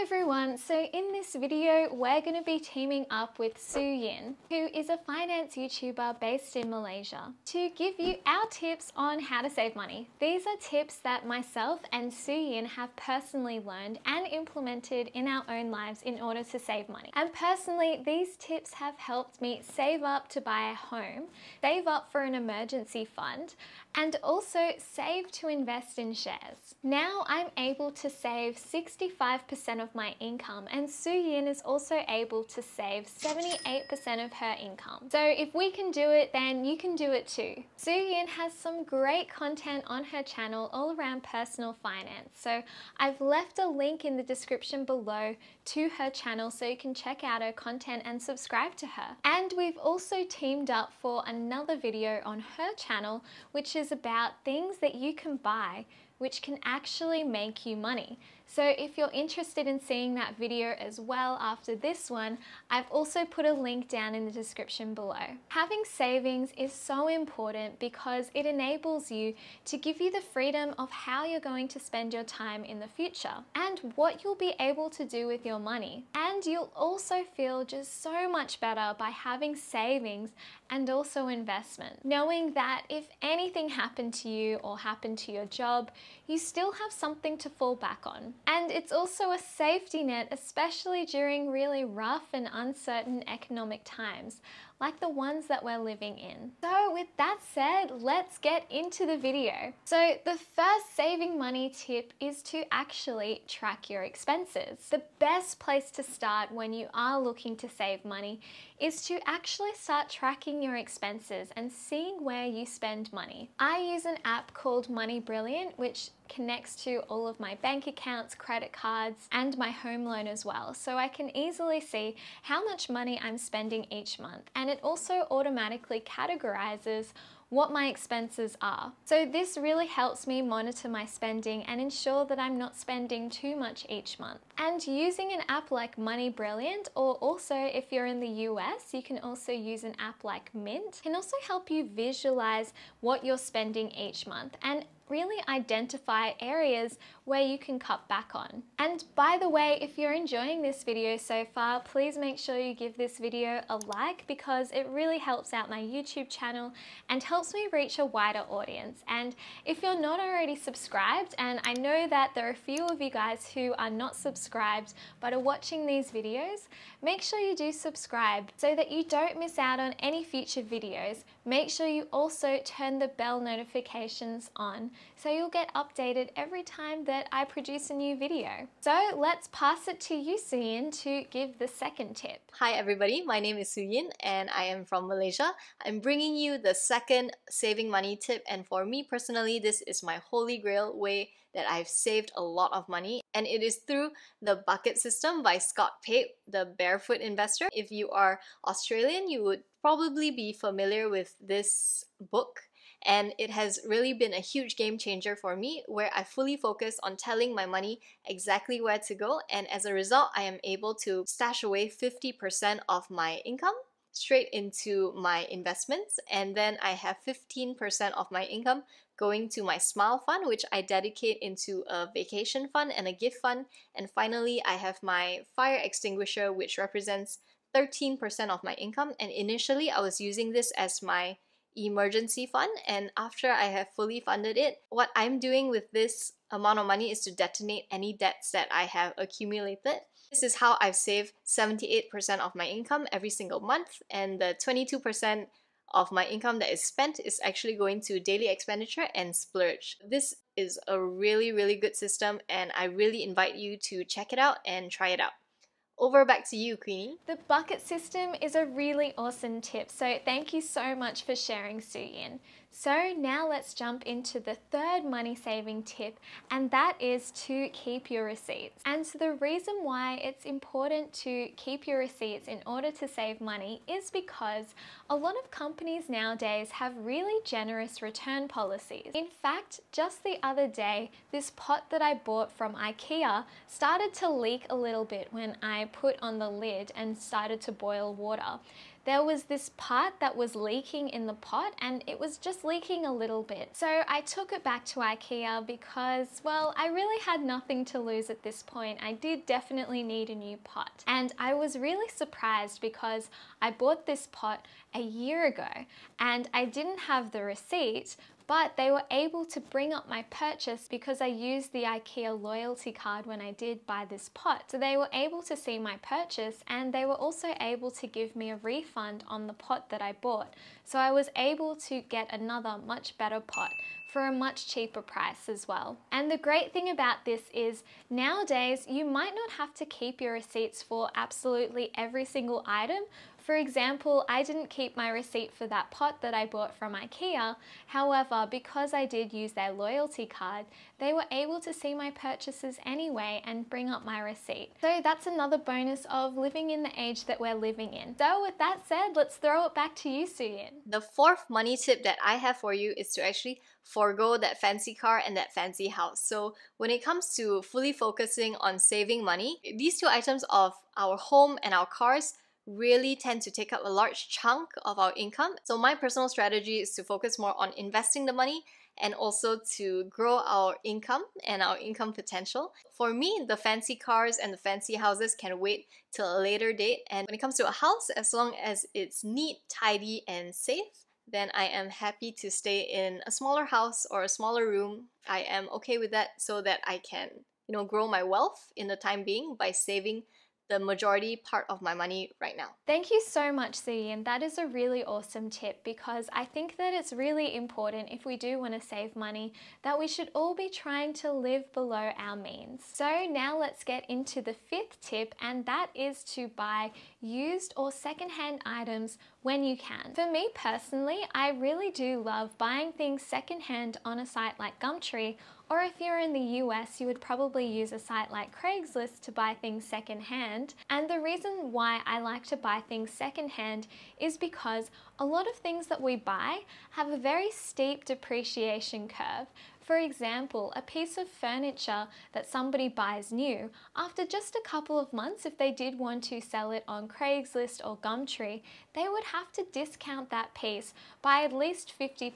Hi everyone, so in this video we're going to be teaming up with Su Yin, who is a finance YouTuber based in Malaysia, to give you our tips on how to save money. These are tips that myself and Su Yin have personally learned and implemented in our own lives in order to save money. And personally, these tips have helped me save up to buy a home, save up for an emergency fund, and also save to invest in shares. Now I'm able to save 65% of my income and Su Yin is also able to save 78% of her income. So if we can do it, then you can do it too. Su Yin has some great content on her channel all around personal finance. So I've left a link in the description below to her channel so you can check out her content and subscribe to her. And we've also teamed up for another video on her channel, which is about things that you can buy which can actually make you money. So if you're interested in seeing that video as well after this one, I've also put a link down in the description below. Having savings is so important because it enables you to give you the freedom of how you're going to spend your time in the future and what you'll be able to do with your money. And you'll also feel just so much better by having savings and also investment. Knowing that if anything happened to you or happened to your job, you still have something to fall back on. And it's also a safety net, especially during really rough and uncertain economic times like the ones that we're living in. So with that said, let's get into the video. So the first saving money tip is to actually track your expenses. The best place to start when you are looking to save money is to actually start tracking your expenses and seeing where you spend money. I use an app called Money Brilliant, which connects to all of my bank accounts, credit cards, and my home loan as well. So I can easily see how much money I'm spending each month. And it also automatically categorizes what my expenses are. So this really helps me monitor my spending and ensure that I'm not spending too much each month. And using an app like Money Brilliant, or also if you're in the US, you can also use an app like Mint, can also help you visualize what you're spending each month. And really identify areas where you can cut back on. And by the way, if you're enjoying this video so far, please make sure you give this video a like because it really helps out my YouTube channel and helps me reach a wider audience. And if you're not already subscribed, and I know that there are a few of you guys who are not subscribed but are watching these videos, make sure you do subscribe so that you don't miss out on any future videos Make sure you also turn the bell notifications on so you'll get updated every time that I produce a new video. So let's pass it to you, Suyin, to give the second tip. Hi everybody, my name is Suyin and I am from Malaysia. I'm bringing you the second saving money tip and for me personally, this is my holy grail way that I've saved a lot of money and it is through the bucket system by Scott Pape, the barefoot investor. If you are Australian, you would probably be familiar with this book and it has really been a huge game changer for me where I fully focus on telling my money exactly where to go and as a result I am able to stash away 50% of my income straight into my investments and then I have 15% of my income going to my smile fund which I dedicate into a vacation fund and a gift fund and finally I have my fire extinguisher which represents 13% of my income and initially I was using this as my emergency fund and after I have fully funded it, what I'm doing with this amount of money is to detonate any debts that I have accumulated. This is how I've saved 78% of my income every single month and the 22% of my income that is spent is actually going to daily expenditure and splurge. This is a really, really good system, and I really invite you to check it out and try it out. Over back to you, Queenie. The bucket system is a really awesome tip, so thank you so much for sharing, Suyin. So now let's jump into the third money saving tip and that is to keep your receipts. And so the reason why it's important to keep your receipts in order to save money is because a lot of companies nowadays have really generous return policies. In fact, just the other day, this pot that I bought from IKEA started to leak a little bit when I put on the lid and started to boil water there was this part that was leaking in the pot and it was just leaking a little bit. So I took it back to Ikea because, well, I really had nothing to lose at this point. I did definitely need a new pot. And I was really surprised because I bought this pot a year ago and I didn't have the receipt, but they were able to bring up my purchase because I used the IKEA loyalty card when I did buy this pot. So they were able to see my purchase and they were also able to give me a refund on the pot that I bought. So I was able to get another much better pot for a much cheaper price as well. And the great thing about this is nowadays you might not have to keep your receipts for absolutely every single item, for example, I didn't keep my receipt for that pot that I bought from IKEA. However, because I did use their loyalty card, they were able to see my purchases anyway and bring up my receipt. So that's another bonus of living in the age that we're living in. So with that said, let's throw it back to you, Suyin. The fourth money tip that I have for you is to actually forego that fancy car and that fancy house. So when it comes to fully focusing on saving money, these two items of our home and our cars really tend to take up a large chunk of our income. So my personal strategy is to focus more on investing the money and also to grow our income and our income potential. For me, the fancy cars and the fancy houses can wait till a later date. And when it comes to a house, as long as it's neat, tidy, and safe, then I am happy to stay in a smaller house or a smaller room. I am okay with that so that I can, you know, grow my wealth in the time being by saving the majority part of my money right now. Thank you so much, Sue, and that is a really awesome tip because I think that it's really important if we do want to save money that we should all be trying to live below our means. So now let's get into the fifth tip, and that is to buy used or secondhand items when you can. For me personally, I really do love buying things secondhand on a site like Gumtree, or if you're in the US, you would probably use a site like Craigslist to buy things secondhand. And the reason why I like to buy things secondhand is because a lot of things that we buy have a very steep depreciation curve. For example, a piece of furniture that somebody buys new, after just a couple of months, if they did want to sell it on Craigslist or Gumtree, they would have to discount that piece by at least 50%.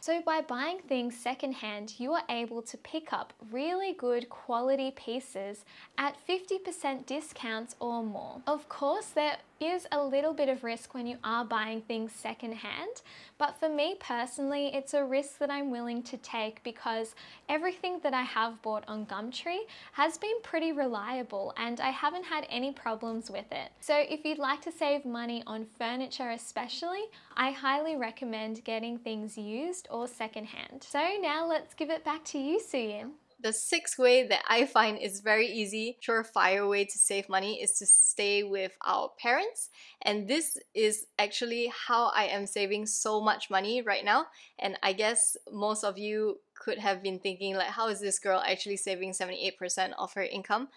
So by buying things secondhand, you are able to pick up really good quality pieces at 50% discounts or more. Of course, there is a little bit of risk when you are buying things secondhand, but for me personally, it's a risk that I'm willing to take because everything that I have bought on Gumtree has been pretty reliable and I haven't had any problems with it. So if you'd like to save money on furniture especially, I highly recommend getting things used or secondhand. So now let's give it back to you, Suyin. The sixth way that I find is very easy, surefire way to save money is to stay with our parents. And this is actually how I am saving so much money right now. And I guess most of you could have been thinking like, how is this girl actually saving 78% of her income?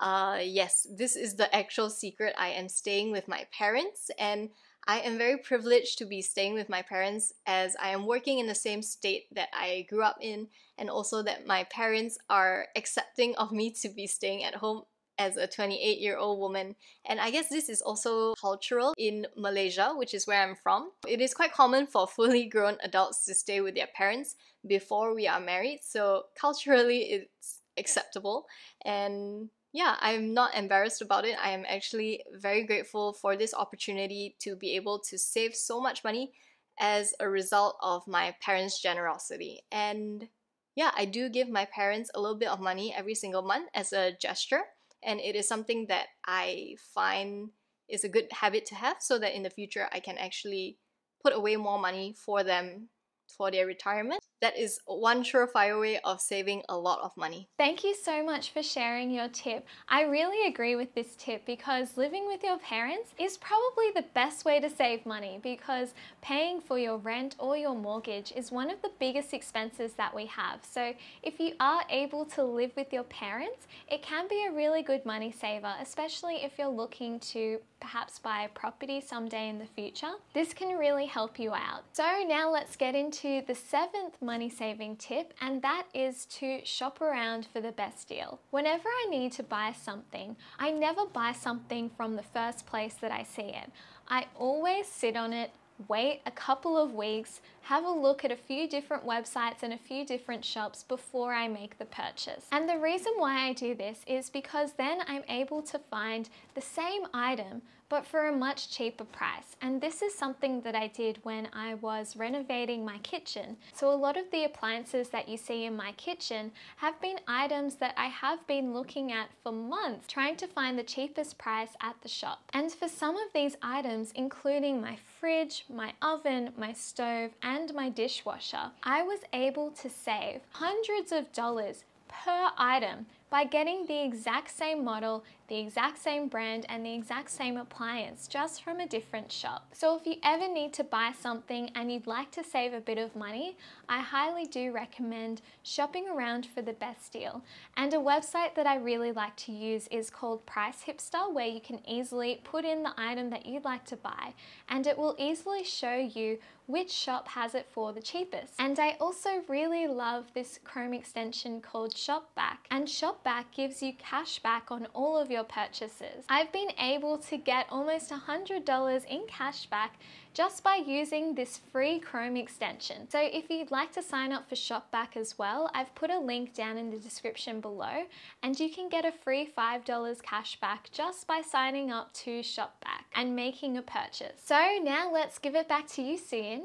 Uh, yes, this is the actual secret. I am staying with my parents and I am very privileged to be staying with my parents as I am working in the same state that I grew up in and also that my parents are accepting of me to be staying at home as a 28 year old woman. And I guess this is also cultural in Malaysia, which is where I'm from. It is quite common for fully grown adults to stay with their parents before we are married, so culturally it's acceptable. And yeah, I'm not embarrassed about it. I am actually very grateful for this opportunity to be able to save so much money as a result of my parents' generosity. And yeah, I do give my parents a little bit of money every single month as a gesture. And it is something that I find is a good habit to have so that in the future I can actually put away more money for them for their retirement. That is one surefire way of saving a lot of money. Thank you so much for sharing your tip. I really agree with this tip because living with your parents is probably the best way to save money because paying for your rent or your mortgage is one of the biggest expenses that we have. So if you are able to live with your parents, it can be a really good money saver, especially if you're looking to perhaps buy a property someday in the future. This can really help you out. So now let's get into the seventh money saving tip and that is to shop around for the best deal. Whenever I need to buy something, I never buy something from the first place that I see it. I always sit on it, wait a couple of weeks, have a look at a few different websites and a few different shops before I make the purchase. And the reason why I do this is because then I'm able to find the same item but for a much cheaper price. And this is something that I did when I was renovating my kitchen. So a lot of the appliances that you see in my kitchen have been items that I have been looking at for months, trying to find the cheapest price at the shop. And for some of these items, including my fridge, my oven, my stove, and my dishwasher, I was able to save hundreds of dollars per item by getting the exact same model, the exact same brand and the exact same appliance just from a different shop. So if you ever need to buy something and you'd like to save a bit of money, I highly do recommend shopping around for the best deal. And a website that I really like to use is called Price Hipster where you can easily put in the item that you'd like to buy and it will easily show you which shop has it for the cheapest. And I also really love this Chrome extension called Shopback and Shopback Shopback gives you cash back on all of your purchases. I've been able to get almost $100 in cash back just by using this free Chrome extension. So if you'd like to sign up for Shopback as well, I've put a link down in the description below and you can get a free $5 cash back just by signing up to Shopback and making a purchase. So now let's give it back to you, Suyin.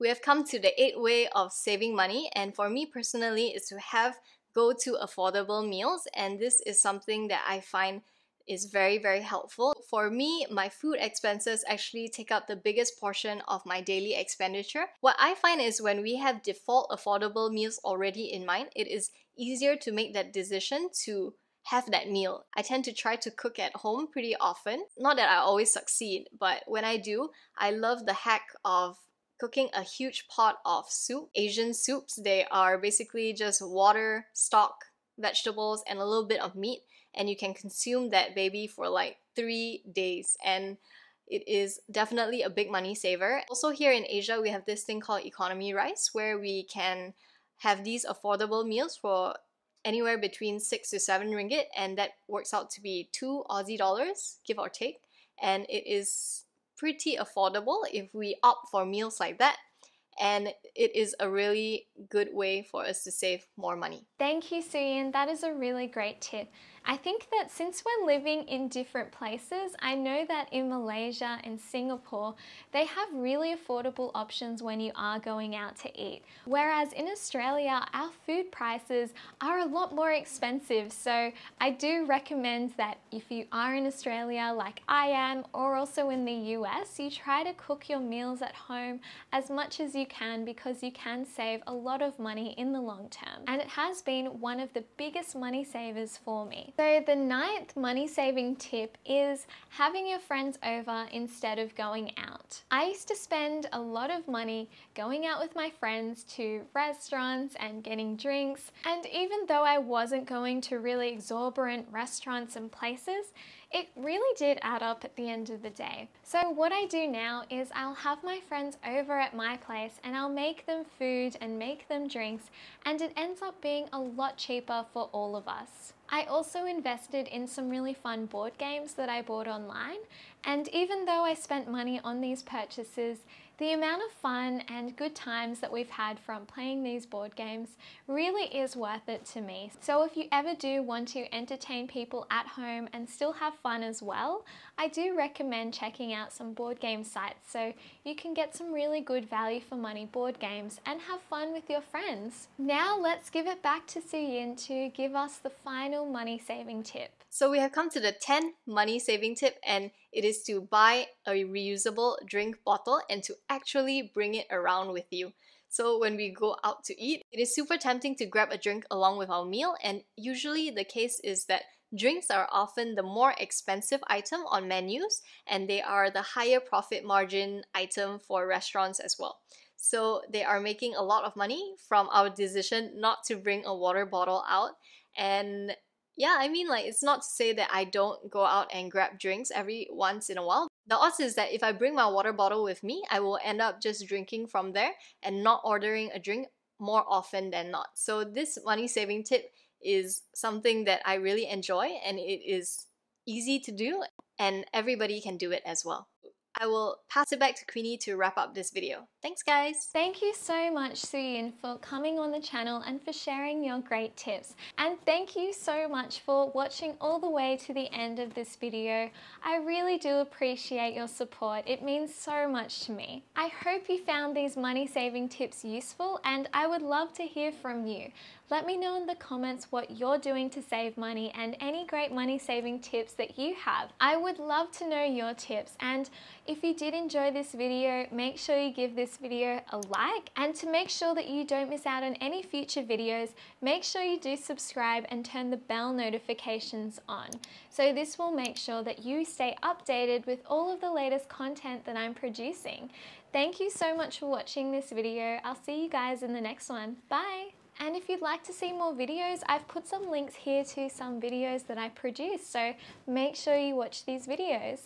We have come to the eighth way of saving money and for me personally is to have go to affordable meals and this is something that I find is very very helpful. For me, my food expenses actually take up the biggest portion of my daily expenditure. What I find is when we have default affordable meals already in mind, it is easier to make that decision to have that meal. I tend to try to cook at home pretty often. Not that I always succeed, but when I do, I love the hack of cooking a huge pot of soup. Asian soups, they are basically just water, stock, vegetables, and a little bit of meat, and you can consume that baby for like three days. And it is definitely a big money saver. Also, here in Asia, we have this thing called economy rice where we can have these affordable meals for anywhere between 6 to 7 ringgit and that works out to be 2 Aussie dollars give or take and it is pretty affordable if we opt for meals like that and it is a really good way for us to save more money. Thank you, Suyin. That is a really great tip. I think that since we're living in different places, I know that in Malaysia and Singapore, they have really affordable options when you are going out to eat. Whereas in Australia, our food prices are a lot more expensive. So I do recommend that if you are in Australia like I am, or also in the US, you try to cook your meals at home as much as you can because you can save a lot of money in the long term. And it has been one of the biggest money savers for me. So the ninth money saving tip is having your friends over instead of going out. I used to spend a lot of money going out with my friends to restaurants and getting drinks and even though I wasn't going to really exorbitant restaurants and places, it really did add up at the end of the day. So what I do now is I'll have my friends over at my place and I'll make them food and make them drinks and it ends up being a lot cheaper for all of us. I also invested in some really fun board games that I bought online, and even though I spent money on these purchases, the amount of fun and good times that we've had from playing these board games really is worth it to me. So if you ever do want to entertain people at home and still have fun as well, I do recommend checking out some board game sites so you can get some really good value for money board games and have fun with your friends. Now let's give it back to Suyin to give us the final money saving tip. So we have come to the 10 money saving tip and it is to buy a reusable drink bottle and to actually bring it around with you. So when we go out to eat, it is super tempting to grab a drink along with our meal, and usually the case is that drinks are often the more expensive item on menus and they are the higher profit margin item for restaurants as well. So they are making a lot of money from our decision not to bring a water bottle out and yeah, I mean, like, it's not to say that I don't go out and grab drinks every once in a while. The odds is that if I bring my water bottle with me, I will end up just drinking from there and not ordering a drink more often than not. So, this money saving tip is something that I really enjoy and it is easy to do, and everybody can do it as well. I will pass it back to Queenie to wrap up this video. Thanks guys! Thank you so much Suyin for coming on the channel and for sharing your great tips. And thank you so much for watching all the way to the end of this video. I really do appreciate your support. It means so much to me. I hope you found these money saving tips useful and I would love to hear from you. Let me know in the comments what you're doing to save money and any great money saving tips that you have. I would love to know your tips and if you did enjoy this video, make sure you give this video a like and to make sure that you don't miss out on any future videos, make sure you do subscribe and turn the bell notifications on. So this will make sure that you stay updated with all of the latest content that I'm producing. Thank you so much for watching this video. I'll see you guys in the next one. Bye! And if you'd like to see more videos, I've put some links here to some videos that I produce, so make sure you watch these videos.